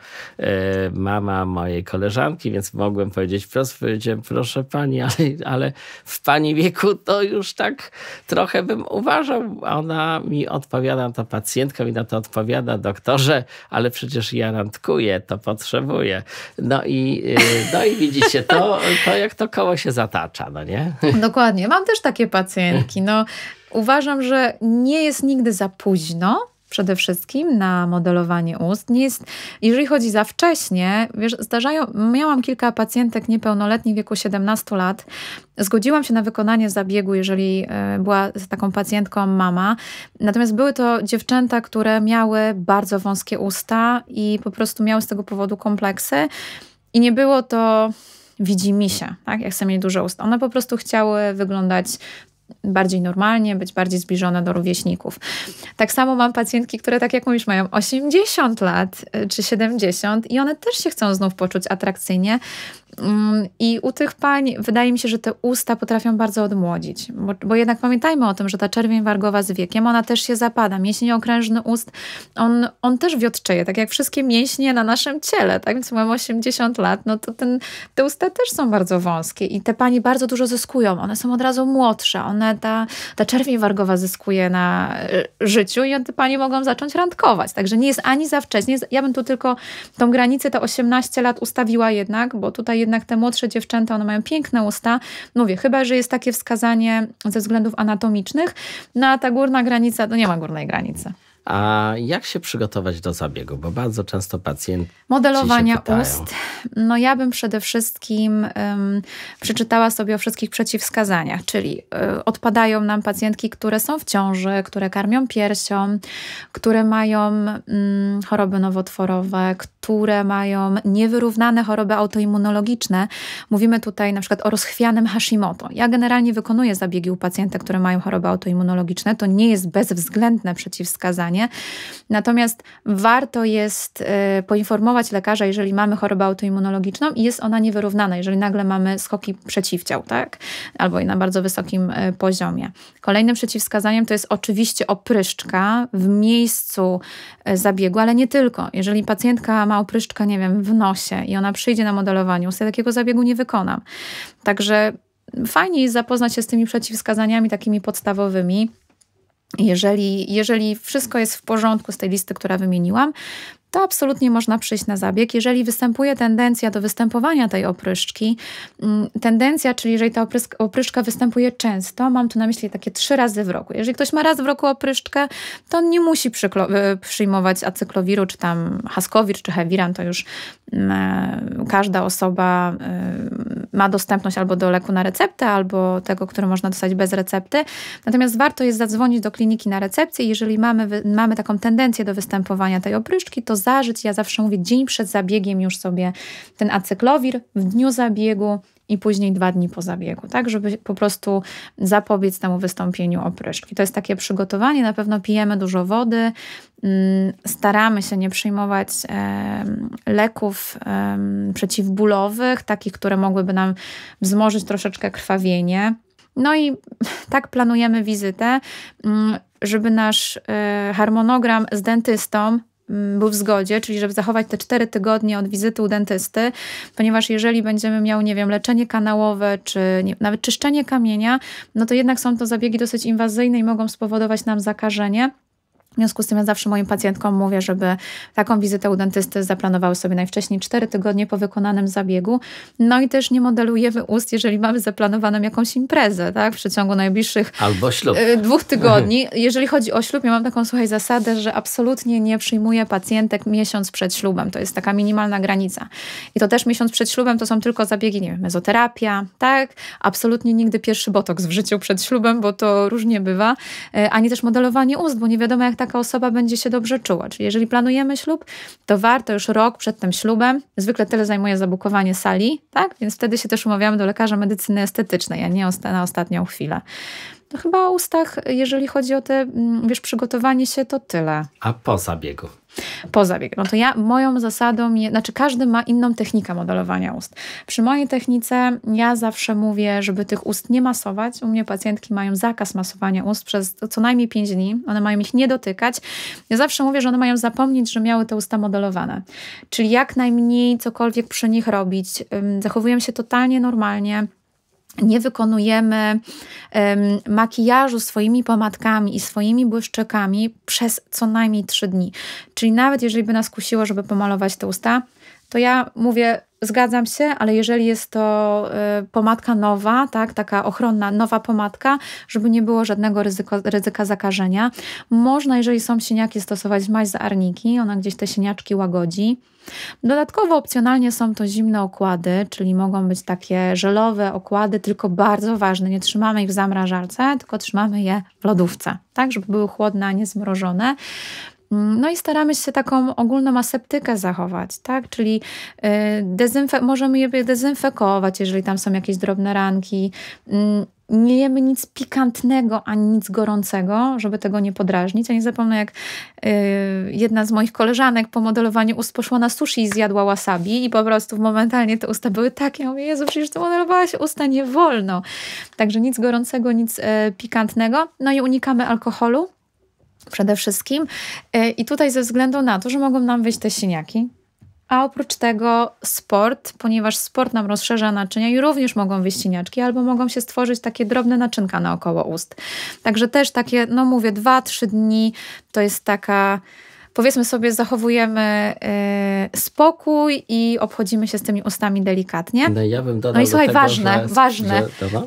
mama mojej koleżanki, więc mogłem powiedzieć wprost, powiedziałem, proszę pani, ale, ale w pani wieku to już tak trochę bym uważał. Ona mi odpowiada, ta pacjentka mi na to odpowiada, doktorze, ale przy przecież ja randkuję, to potrzebuję. No i, y, no i widzicie, to, to jak to koło się zatacza, no nie? Dokładnie. Mam też takie pacjentki. No, uważam, że nie jest nigdy za późno, przede wszystkim na modelowanie ust. Nie jest, jeżeli chodzi za wcześnie, wiesz, zdarzają, miałam kilka pacjentek niepełnoletnich w wieku 17 lat. Zgodziłam się na wykonanie zabiegu, jeżeli e, była z taką pacjentką mama. Natomiast były to dziewczęta, które miały bardzo wąskie usta i po prostu miały z tego powodu kompleksy. I nie było to widzi mi się, tak? Jak sobie mieli duże usta. One po prostu chciały wyglądać bardziej normalnie, być bardziej zbliżona do rówieśników. Tak samo mam pacjentki, które tak jak mówisz, mają 80 lat y, czy 70 i one też się chcą znów poczuć atrakcyjnie, Mm, I u tych pań wydaje mi się, że te usta potrafią bardzo odmłodzić, bo, bo, jednak pamiętajmy o tym, że ta czerwień wargowa z wiekiem, ona też się zapada. Mięsień okrężny ust, on, on też wiotczeje, tak jak wszystkie mięśnie na naszym ciele, tak? Więc mam 80 lat, no to ten, te usta też są bardzo wąskie i te pani bardzo dużo zyskują. One są od razu młodsze, one, ta, ta czerwień wargowa zyskuje na e, życiu i te pani mogą zacząć randkować. Także nie jest ani za wcześnie. Ja bym tu tylko tą granicę, te 18 lat ustawiła jednak, bo tutaj jednak te młodsze dziewczęta, one mają piękne usta. Mówię, chyba, że jest takie wskazanie ze względów anatomicznych, no a ta górna granica, to no nie ma górnej granicy. A jak się przygotować do zabiegu? Bo bardzo często pacjent. Modelowania ust. No ja bym przede wszystkim um, przeczytała sobie o wszystkich przeciwwskazaniach, czyli y, odpadają nam pacjentki, które są w ciąży, które karmią piersią, które mają mm, choroby nowotworowe, które mają niewyrównane choroby autoimmunologiczne. Mówimy tutaj na przykład o rozchwianym Hashimoto. Ja generalnie wykonuję zabiegi u pacjentek, które mają choroby autoimmunologiczne. To nie jest bezwzględne przeciwwskazanie Natomiast warto jest y, poinformować lekarza, jeżeli mamy chorobę autoimmunologiczną i jest ona niewyrównana, jeżeli nagle mamy skoki przeciwciał, tak? Albo na bardzo wysokim y, poziomie. Kolejnym przeciwwskazaniem to jest oczywiście opryszczka w miejscu y, zabiegu, ale nie tylko. Jeżeli pacjentka ma opryszczkę, nie wiem, w nosie i ona przyjdzie na modelowaniu, sobie takiego zabiegu nie wykonam. Także fajnie jest zapoznać się z tymi przeciwwskazaniami takimi podstawowymi. Jeżeli, jeżeli wszystko jest w porządku z tej listy, która wymieniłam, to absolutnie można przyjść na zabieg. Jeżeli występuje tendencja do występowania tej opryszczki, mm, tendencja, czyli jeżeli ta opryszczka występuje często, mam tu na myśli takie trzy razy w roku. Jeżeli ktoś ma raz w roku opryszczkę, to on nie musi e, przyjmować acyklowiru, czy tam haskowir, czy heviran. to już mm, e, każda osoba e, ma dostępność albo do leku na receptę, albo tego, który można dostać bez recepty. Natomiast warto jest zadzwonić do kliniki na recepcję. Jeżeli mamy, mamy taką tendencję do występowania tej opryszczki, to zażyć. Ja zawsze mówię, dzień przed zabiegiem już sobie ten acyklowir w dniu zabiegu i później dwa dni po zabiegu, tak, żeby po prostu zapobiec temu wystąpieniu opryszczki. To jest takie przygotowanie, na pewno pijemy dużo wody, mm, staramy się nie przyjmować leków przeciwbólowych, takich, które mogłyby nam wzmożyć troszeczkę krwawienie. No i tak planujemy wizytę, mm, żeby nasz e, harmonogram z dentystą Mm, był w zgodzie, czyli żeby zachować te cztery tygodnie od wizyty u dentysty, ponieważ jeżeli będziemy miał, nie wiem, leczenie kanałowe, czy nie, nawet czyszczenie kamienia, no to jednak są to zabiegi dosyć inwazyjne i mogą spowodować nam zakażenie. W związku z tym ja zawsze moim pacjentkom mówię, żeby taką wizytę u dentysty zaplanowały sobie najwcześniej 4 tygodnie po wykonanym zabiegu. No i też nie modelujemy ust, jeżeli mamy zaplanowaną jakąś imprezę, tak? W przeciągu najbliższych Albo ślub. Y, dwóch tygodni. Jeżeli chodzi o ślub, ja mam taką słuchaj zasadę, że absolutnie nie przyjmuję pacjentek miesiąc przed ślubem. To jest taka minimalna granica. I to też miesiąc przed ślubem to są tylko zabiegi, nie wiem, mezoterapia, tak? Absolutnie nigdy pierwszy botoks w życiu przed ślubem, bo to różnie bywa. Y, ani też modelowanie ust, bo nie wiadomo jak ta taka osoba będzie się dobrze czuła. Czyli jeżeli planujemy ślub, to warto już rok przed tym ślubem, zwykle tyle zajmuje zabukowanie sali, tak? Więc wtedy się też umawiamy do lekarza medycyny estetycznej, a nie na ostatnią chwilę. To chyba o ustach, jeżeli chodzi o te, mm, wiesz, przygotowanie się, to tyle. A po zabiegu? poza bieg, No to ja moją zasadą, je, znaczy każdy ma inną technikę modelowania ust. Przy mojej technice ja zawsze mówię, żeby tych ust nie masować. U mnie pacjentki mają zakaz masowania ust przez co najmniej 5 dni. One mają ich nie dotykać. Ja zawsze mówię, że one mają zapomnieć, że miały te usta modelowane. Czyli jak najmniej cokolwiek przy nich robić. Zachowują się totalnie normalnie nie wykonujemy um, makijażu swoimi pomadkami i swoimi błyszczykami przez co najmniej 3 dni. Czyli nawet jeżeli by nas kusiło, żeby pomalować te usta, to ja mówię, zgadzam się, ale jeżeli jest to y, pomadka nowa, tak, taka ochronna, nowa pomadka, żeby nie było żadnego ryzyko, ryzyka zakażenia, można, jeżeli są sieniaki, stosować maź z arniki, ona gdzieś te sieniaczki łagodzi. Dodatkowo opcjonalnie są to zimne okłady, czyli mogą być takie żelowe okłady, tylko bardzo ważne, nie trzymamy ich w zamrażarce, tylko trzymamy je w lodówce, tak, żeby były chłodne, a nie zmrożone. Mm, no i staramy się taką ogólną aseptykę zachować, tak? Czyli y, możemy je dezynfekować, jeżeli tam są jakieś drobne ranki. Mm, nie jemy nic pikantnego ani nic gorącego, żeby tego nie podrażnić. Ja nie zapomnę, jak yy, jedna z moich koleżanek po modelowaniu ust poszła na sushi i zjadła wasabi i po prostu momentalnie te usta były takie. Ja mówię, Jezu, przecież ty modelowałaś usta, nie wolno. Także nic gorącego, nic yy, pikantnego. No i unikamy alkoholu przede wszystkim. Yy, I tutaj ze względu na to, że mogą nam wyjść te siniaki, a oprócz tego sport, ponieważ sport nam rozszerza naczynia i również mogą wyjść siniaczki, albo mogą się stworzyć takie drobne naczynka naokoło ust. Także też takie, no mówię, 2-3 dni to jest taka powiedzmy sobie, zachowujemy y, spokój i obchodzimy się z tymi ustami delikatnie. No, ja bym dodał no i słuchaj, tego, ważne, że, ważne.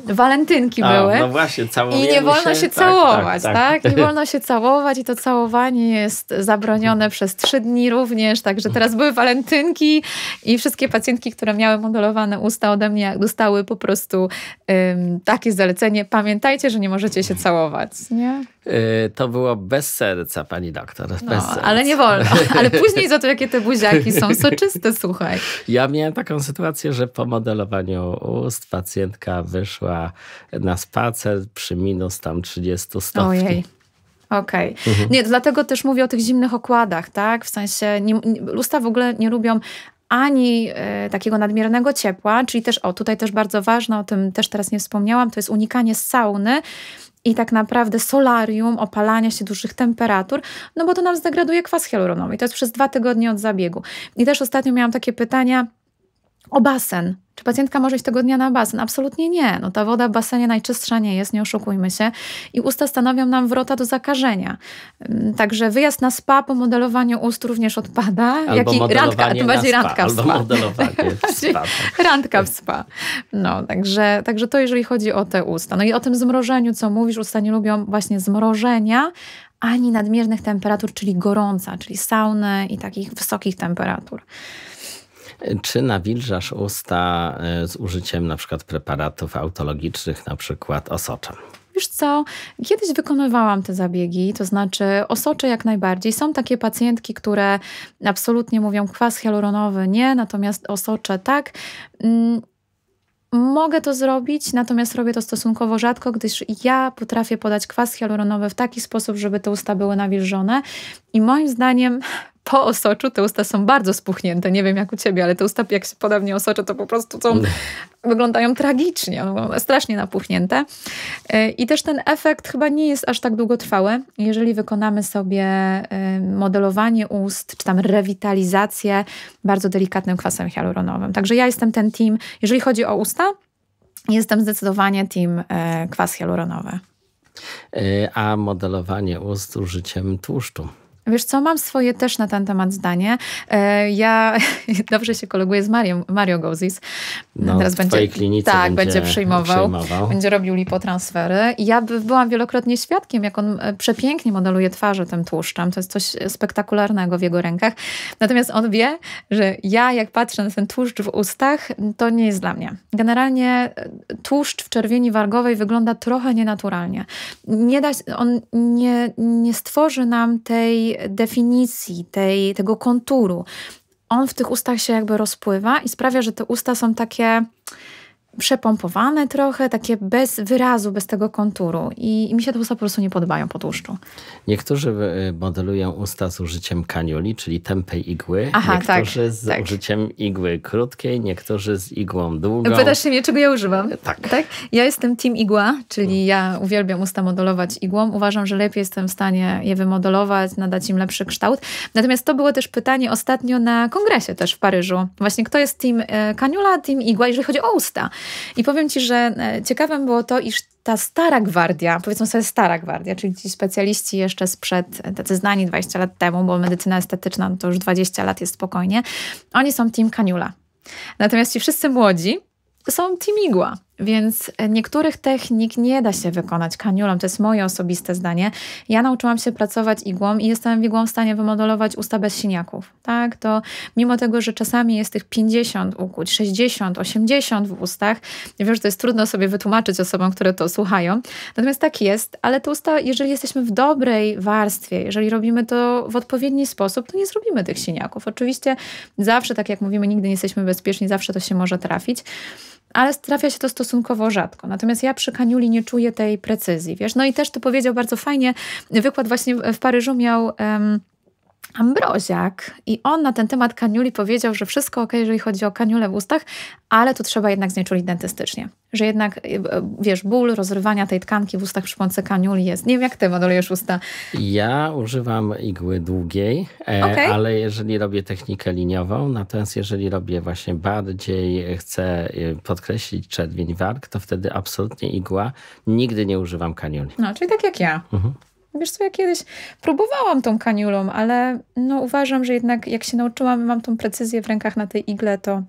Że, Walentynki A, były. No właśnie, I nie wolno się, się tak, tak, całować, tak, tak, tak, Nie wolno się całować i to całowanie jest zabronione przez trzy dni również. Także teraz były walentynki i wszystkie pacjentki, które miały modelowane usta ode mnie, dostały po prostu ym, takie zalecenie. Pamiętajcie, że nie możecie się całować. Nie? Yy, to było bez serca, pani doktor. Bez no, serca. Ale ale nie wolno. Ale później za to, jakie te buziaki są soczyste, słuchaj. Ja miałem taką sytuację, że po modelowaniu ust pacjentka wyszła na spacer przy minus tam 30 stopni. Ojej. Okej. Okay. Mhm. Nie, dlatego też mówię o tych zimnych okładach, tak? W sensie nie, usta w ogóle nie lubią ani y, takiego nadmiernego ciepła, czyli też, o tutaj też bardzo ważne, o tym też teraz nie wspomniałam, to jest unikanie sauny, i tak naprawdę solarium, opalania się dużych temperatur, no bo to nam zdegraduje kwas hialuronowy. To jest przez dwa tygodnie od zabiegu. I też ostatnio miałam takie pytania o basen. Czy pacjentka może iść tego dnia na basen? Absolutnie nie. No, ta woda w basenie najczystsza nie jest, nie oszukujmy się. I usta stanowią nam wrota do zakażenia. Mm, także wyjazd na spa po modelowaniu ust również odpada. Albo jak i randka, bardziej randka w spa. modelowanie w spa. Tak. randka w spa. No, także, także to jeżeli chodzi o te usta. No i o tym zmrożeniu, co mówisz, usta nie lubią właśnie zmrożenia, ani nadmiernych temperatur, czyli gorąca, czyli sauny i takich wysokich temperatur. Czy nawilżasz usta e, z użyciem na przykład preparatów autologicznych, na przykład osocza? Wiesz co, kiedyś wykonywałam te zabiegi, to znaczy osocze jak najbardziej. Są takie pacjentki, które absolutnie mówią kwas hialuronowy nie, natomiast osocze tak. Mm, mogę to zrobić, natomiast robię to stosunkowo rzadko, gdyż ja potrafię podać kwas hialuronowy w taki sposób, żeby te usta były nawilżone. I moim zdaniem po osoczu te usta są bardzo spuchnięte. Nie wiem jak u ciebie, ale te usta, jak się podobnie osocze, to po prostu są, wyglądają tragicznie, no, strasznie napuchnięte. Y, I też ten efekt chyba nie jest aż tak długotrwały. Jeżeli wykonamy sobie y, modelowanie ust, czy tam rewitalizację bardzo delikatnym kwasem hialuronowym. Także ja jestem ten team, jeżeli chodzi o usta, jestem zdecydowanie team y, kwas hialuronowy. A modelowanie ust użyciem tłuszczu. Wiesz co, mam swoje też na ten temat zdanie. E, ja dobrze się koleguję z Mario Mario Gozis. No, Teraz będzie, klinice tak, będzie, będzie przyjmował, przyjmował, będzie robił lipotransfery. I ja byłam wielokrotnie świadkiem, jak on e, przepięknie modeluje twarze tym tłuszczem. To jest coś spektakularnego w jego rękach. Natomiast on wie, że ja jak patrzę na ten tłuszcz w ustach, to nie jest dla mnie. Generalnie e, tłuszcz w czerwieni wargowej wygląda trochę nienaturalnie. Nie da, on nie, nie stworzy nam tej definicji, tej, tego konturu. On w tych ustach się jakby rozpływa i sprawia, że te usta są takie przepompowane trochę, takie bez wyrazu, bez tego konturu. I, mi się te usta po prostu nie podobają po tłuszczu. Niektórzy y, modelują usta z użyciem kaniuli, czyli tępej igły. Aha, tak, niektórzy tak, z tak. użyciem igły krótkiej, niektórzy z igłą długą. Pytasz się mnie, czego ja używam. Tak. tak? Ja jestem team igła, czyli mm. ja uwielbiam usta modelować igłą. Uważam, że lepiej jestem w stanie je wymodelować, nadać im lepszy kształt. Natomiast to było też pytanie ostatnio na kongresie też w Paryżu. Właśnie kto jest team y, kaniula, team igła, jeżeli chodzi o usta. I powiem Ci, że e, ciekawym było to, iż ta stara gwardia, powiedzmy sobie stara gwardia, czyli ci specjaliści jeszcze sprzed, tacy znani 20 lat temu, bo medycyna estetyczna no to już 20 lat jest spokojnie, oni są team Kaniula. Natomiast ci wszyscy młodzi są team Igła. Więc e, niektórych technik nie da się wykonać kaniulą, to jest moje osobiste zdanie. Ja nauczyłam się pracować igłą i jestem igłą w stanie wymodelować usta bez siniaków. Tak, to mimo tego, że czasami jest tych 50 ukłuć, 60, 80 w ustach, ja wiem, że to jest trudno sobie wytłumaczyć osobom, które to słuchają, natomiast tak jest, ale te usta, jeżeli jesteśmy w dobrej warstwie, jeżeli robimy to w odpowiedni sposób, to nie zrobimy tych siniaków. Oczywiście zawsze, tak jak mówimy, nigdy nie jesteśmy bezpieczni, zawsze to się może trafić ale trafia się to stosunkowo rzadko. Natomiast ja przy kaniuli nie czuję tej precyzji, wiesz. No i też to powiedział bardzo fajnie, wykład właśnie w Paryżu miał... Um, Ambroziak i on na ten temat kaniuli powiedział, że wszystko ok, jeżeli chodzi o kaniulę w ustach, ale to trzeba jednak znieczulić dentystycznie. Że jednak, y, y, wiesz, ból rozrywania tej tkanki w ustach przy pomocy kaniuli jest. Nie wiem, jak ty modelujesz usta. Ja używam igły długiej, e, okay. ale jeżeli robię technikę liniową, natomiast jeżeli robię właśnie bardziej, e, chcę e, podkreślić czerwień warg, to wtedy absolutnie igła. Nigdy nie używam kaniuli. No, czyli tak jak ja. Mhm. Wiesz co, ja kiedyś próbowałam tą kaniulą, ale no uważam, że jednak jak się nauczyłam, mam tą precyzję w rękach na tej igle, to,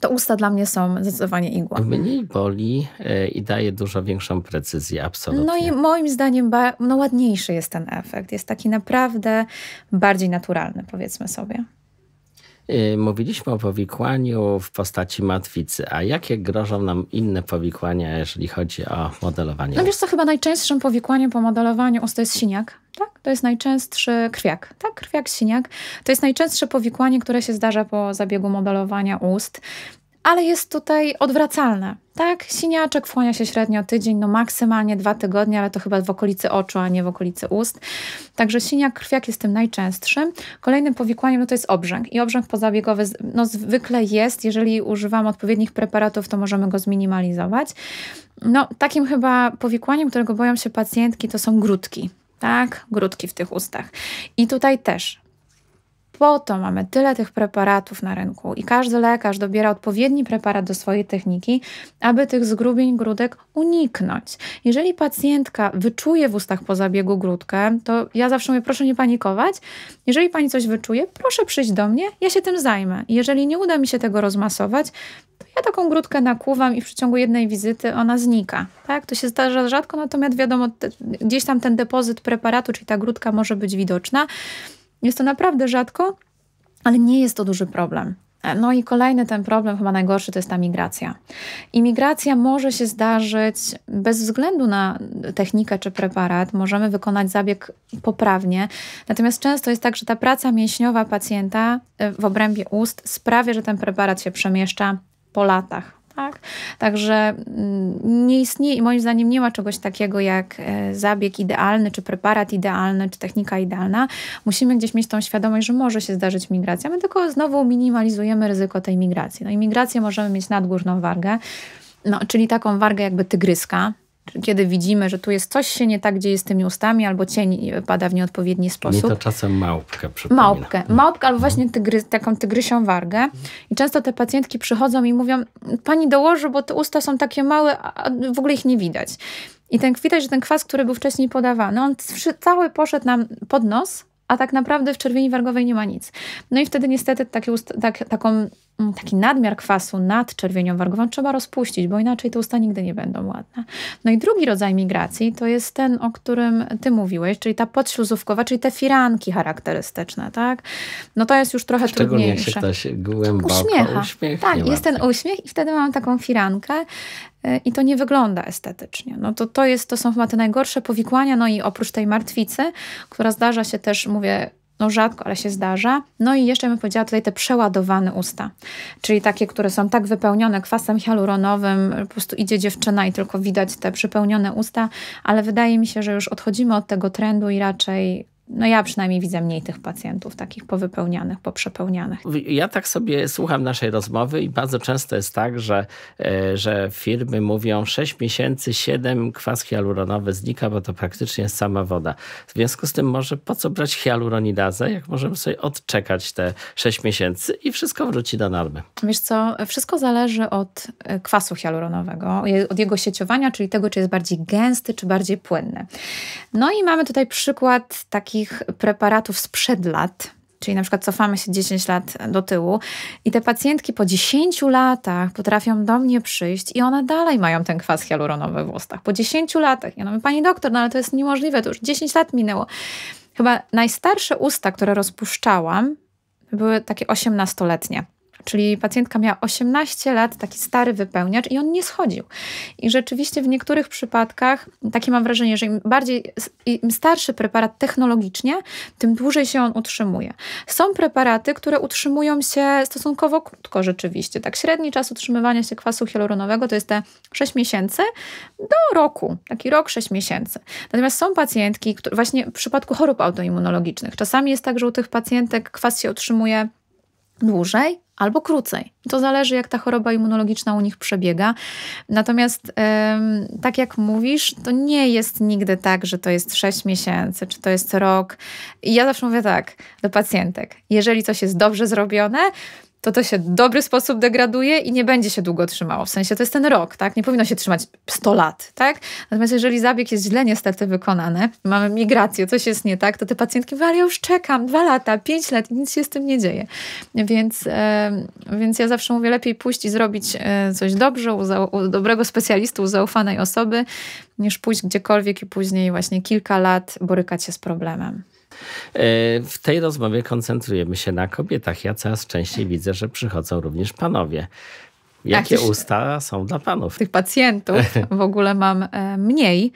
to usta dla mnie są zdecydowanie igła. Mniej boli e, i daje dużo większą precyzję, absolutnie. No i moim zdaniem no ładniejszy jest ten efekt. Jest taki naprawdę bardziej naturalny, powiedzmy sobie. Y, mówiliśmy o powikłaniu w postaci matwicy, a jakie grożą nam inne powikłania, jeżeli chodzi o modelowanie? No wiesz co, chyba najczęstszym powikłaniem po modelowaniu ust to jest siniak. Tak? To jest najczęstszy krwiak. Tak, krwiak, siniak. To jest najczęstsze powikłanie, które się zdarza po zabiegu modelowania ust ale jest tutaj odwracalne. Tak, siniaczek wchłania się średnio tydzień, no maksymalnie dwa tygodnie, ale to chyba w okolicy oczu, a nie w okolicy ust. Także siniak krwiak jest tym najczęstszym. Kolejnym powikłaniem no to jest obrzęk. I obrzęk pozabiegowy no, zwykle jest, jeżeli używamy odpowiednich preparatów, to możemy go zminimalizować. No, takim chyba powikłaniem, którego boją się pacjentki, to są grudki tak? Grudki w tych ustach. I tutaj też po to mamy tyle tych preparatów na rynku i każdy lekarz dobiera odpowiedni preparat do swojej techniki, aby tych zgrubień grudek uniknąć. Jeżeli pacjentka wyczuje w ustach po zabiegu grudkę, to ja zawsze mówię, proszę nie panikować. Jeżeli pani coś wyczuje, proszę przyjść do mnie, ja się tym zajmę. Jeżeli nie uda mi się tego rozmasować, to ja taką grudkę nakłuwam i w przeciągu jednej wizyty ona znika. Tak? To się zdarza rzadko, natomiast wiadomo, gdzieś tam ten depozyt preparatu, czyli ta grudka może być widoczna. Jest to naprawdę rzadko, ale nie jest to duży problem. No i kolejny ten problem, chyba najgorszy, to jest ta migracja. Imigracja może się zdarzyć bez względu na technikę czy preparat. Możemy wykonać zabieg poprawnie. Natomiast często jest tak, że ta praca mięśniowa pacjenta e, w obrębie ust sprawia, że ten preparat się przemieszcza po latach. Tak? Także mm, nie istnieje, moim zdaniem nie ma czegoś takiego jak e, zabieg idealny, czy preparat idealny, czy technika idealna. Musimy gdzieś mieć tą świadomość, że może się zdarzyć migracja. My tylko znowu minimalizujemy ryzyko tej migracji. No i migrację możemy mieć nadgórną wargę, no, czyli taką wargę jakby tygryska, kiedy widzimy, że tu jest coś się nie tak dzieje z tymi ustami, albo cień pada w nieodpowiedni sposób. Nie to czasem małpkę przypomina. Małpkę, mhm. małpkę albo właśnie tygry, taką tygrysią wargę. I często te pacjentki przychodzą i mówią, pani dołoży, bo te usta są takie małe, a w ogóle ich nie widać. I ten, widać, że ten kwas, który był wcześniej podawany, on cały poszedł nam pod nos, a tak naprawdę w czerwieni wargowej nie ma nic. No i wtedy niestety takie, tak, taką Mm, taki nadmiar kwasu nad czerwienią wargową trzeba rozpuścić, bo inaczej te usta nigdy nie będą ładne. No i drugi rodzaj migracji to jest ten, o którym ty mówiłeś, czyli ta podśluzówkowa, czyli te firanki charakterystyczne, tak? No to jest już trochę Szczególnie trudniejsze. Szczególnie jak się ktoś głęboko uśmiecha. Tak, jest ten uśmiech i wtedy mam taką firankę y, i to nie wygląda estetycznie. No to, to, jest, to są chyba te najgorsze powikłania, no i oprócz tej martwicy, która zdarza się też, mówię, no rzadko, ale się zdarza. No i jeszcze bym powiedziała tutaj te przeładowane usta, czyli takie, które są tak wypełnione kwasem hialuronowym, po prostu idzie dziewczyna i tylko widać te przepełnione usta, ale wydaje mi się, że już odchodzimy od tego trendu i raczej no ja przynajmniej widzę mniej tych pacjentów takich powypełnianych, poprzepełnianych. Ja tak sobie słucham naszej rozmowy i bardzo często jest tak, że, e, że firmy mówią 6 miesięcy, 7 kwas hialuronowy znika, bo to praktycznie jest sama woda. W związku z tym może po co brać hialuronidazę, jak możemy sobie odczekać te 6 miesięcy i wszystko wróci do normy. Wiesz co, wszystko zależy od e, kwasu hialuronowego, od jego sieciowania, czyli tego, czy jest bardziej gęsty, czy bardziej płynny. No i mamy tutaj przykład taki takich preparatów sprzed lat, czyli na przykład cofamy się 10 lat do tyłu i te pacjentki po 10 latach potrafią do mnie przyjść i one dalej mają ten kwas hialuronowy w ustach. Po 10 latach. Ja mówię, pani doktor, no ale to jest niemożliwe, to już 10 lat minęło. Chyba najstarsze usta, które rozpuszczałam, były takie 18-letnie. Czyli pacjentka miała 18 lat, taki stary wypełniacz i on nie schodził. I rzeczywiście w niektórych przypadkach, takie mam wrażenie, że im bardziej, im starszy preparat technologicznie, tym dłużej się on utrzymuje. Są preparaty, które utrzymują się stosunkowo krótko rzeczywiście. Tak średni czas utrzymywania się kwasu hialuronowego to jest te 6 miesięcy do roku. Taki rok, 6 miesięcy. Natomiast są pacjentki, które, właśnie w przypadku chorób autoimmunologicznych, czasami jest tak, że u tych pacjentek kwas się utrzymuje dłużej, albo krócej. To zależy, jak ta choroba immunologiczna u nich przebiega. Natomiast, tak jak mówisz, to nie jest nigdy tak, że to jest 6 miesięcy, czy to jest rok. I ja zawsze mówię tak do pacjentek: jeżeli coś jest dobrze zrobione, to to się w dobry sposób degraduje i nie będzie się długo trzymało. W sensie to jest ten rok, tak? Nie powinno się trzymać 100 lat, tak? Natomiast jeżeli zabieg jest źle niestety wykonany, mamy migrację, coś jest nie tak, to te pacjentki mówią, ale ja już czekam 2 lata, 5 lat i nic się z tym nie dzieje. Więc, e, więc ja zawsze mówię, lepiej pójść i zrobić e, coś dobrze u, za, u dobrego specjalistu, u zaufanej osoby, niż pójść gdziekolwiek i później właśnie kilka lat borykać się z problemem. E, w tej rozmowie koncentrujemy się na kobietach. Ja coraz częściej widzę, że przychodzą również panowie. Jakie usta są dla panów? Tych pacjentów w ogóle mam e, mniej.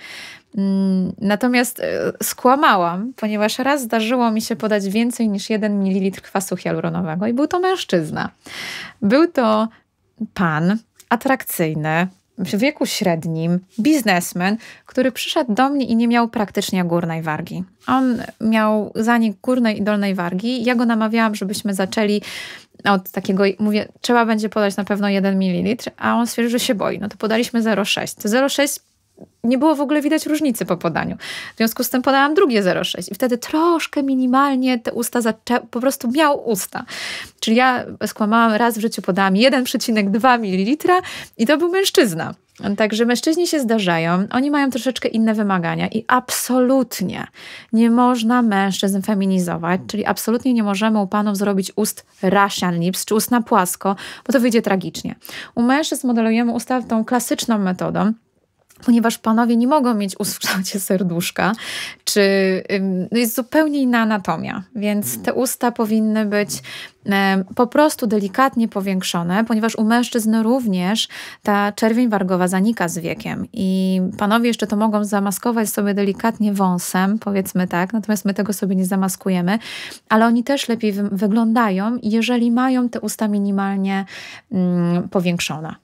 Mm, natomiast e, skłamałam, ponieważ raz zdarzyło mi się podać więcej niż 1 ml kwasu hialuronowego i był to mężczyzna. Był to pan, atrakcyjny, w wieku średnim biznesmen, który przyszedł do mnie i nie miał praktycznie górnej wargi. On miał zanik górnej i dolnej wargi. Ja go namawiałam, żebyśmy zaczęli od takiego, mówię, trzeba będzie podać na pewno 1 ml, a on stwierdził, że się boi. No to podaliśmy 0,6. To 0,6 nie było w ogóle widać różnicy po podaniu. W związku z tym podałam drugie 0,6 i wtedy troszkę minimalnie te usta zaczę- po prostu miał usta. Czyli ja skłamałam raz w życiu, podałam 1,2 ml i to był mężczyzna. Także mężczyźni się zdarzają, oni mają troszeczkę inne wymagania i absolutnie nie można mężczyzn feminizować, czyli absolutnie nie możemy u panów zrobić ust Russian lips czy ust na płasko, bo to wyjdzie tragicznie. U mężczyzn modelujemy usta tą klasyczną metodą, ponieważ panowie nie mogą mieć ust w kształcie serduszka, czy no jest zupełnie inna anatomia, więc te mhm. usta powinny być po prostu delikatnie powiększone, ponieważ u mężczyzn również ta czerwień wargowa zanika z wiekiem i panowie jeszcze to mogą zamaskować sobie delikatnie wąsem, powiedzmy tak, natomiast my tego sobie nie zamaskujemy, ale oni też lepiej wyglądają, jeżeli mają te usta minimalnie mm, powiększone.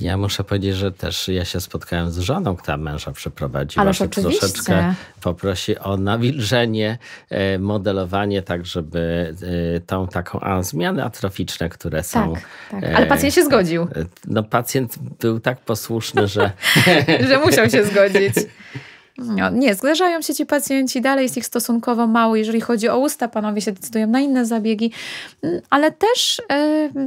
Ja muszę powiedzieć, że też ja się spotkałem z żoną, która męża przeprowadziła. ale oczywiście. Troszeczkę poprosi o nawilżenie, e, modelowanie, tak żeby e, tą taką a, zmiany atroficzne, które są. Tak, tak. Ale e, pacjent się zgodził. No pacjent był tak posłuszny, że... że musiał się zgodzić. No, nie, zdarzają się ci pacjenci, dalej jest ich stosunkowo mało, jeżeli chodzi o usta, panowie się decydują na inne zabiegi, mm, ale też y,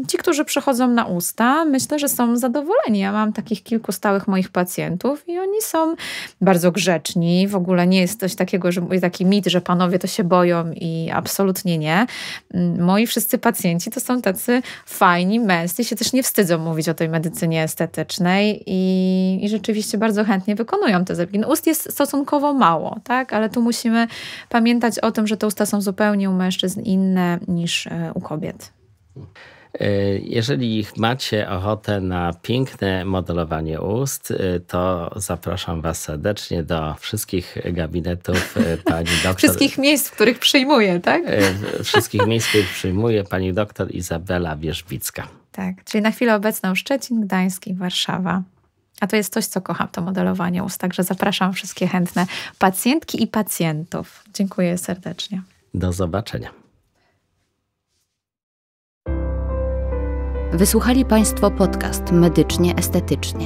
ci, którzy przychodzą na usta, myślę, że są zadowoleni. Ja mam takich kilku stałych moich pacjentów i oni są bardzo grzeczni. W ogóle nie jest coś takiego, że taki mit, że panowie to się boją i absolutnie nie. Mm, moi wszyscy pacjenci to są tacy fajni, męscy, się też nie wstydzą mówić o tej medycynie estetycznej i, i rzeczywiście bardzo chętnie wykonują te zabiegi. No, ust jest stosunkowo mało, tak? Ale tu musimy pamiętać o tym, że te usta są zupełnie u mężczyzn inne niż e, u kobiet. E, jeżeli macie ochotę na piękne modelowanie ust, e, to zapraszam Was serdecznie do wszystkich gabinetów pani doktor. Wszystkich miejsc, w których przyjmuję, tak? Wszystkich miejsc, w których przyjmuje pani doktor Izabela Wierzbicka. Tak, czyli na chwilę obecną Szczecin, Gdańsk i Warszawa. A to jest coś, co kocham, to modelowanie ust. Także zapraszam wszystkie chętne pacjentki i pacjentów. Dziękuję serdecznie. Do zobaczenia. Wysłuchali Państwo podcast Medycznie Estetycznie.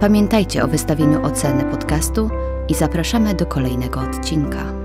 Pamiętajcie o wystawieniu oceny podcastu i zapraszamy do kolejnego odcinka.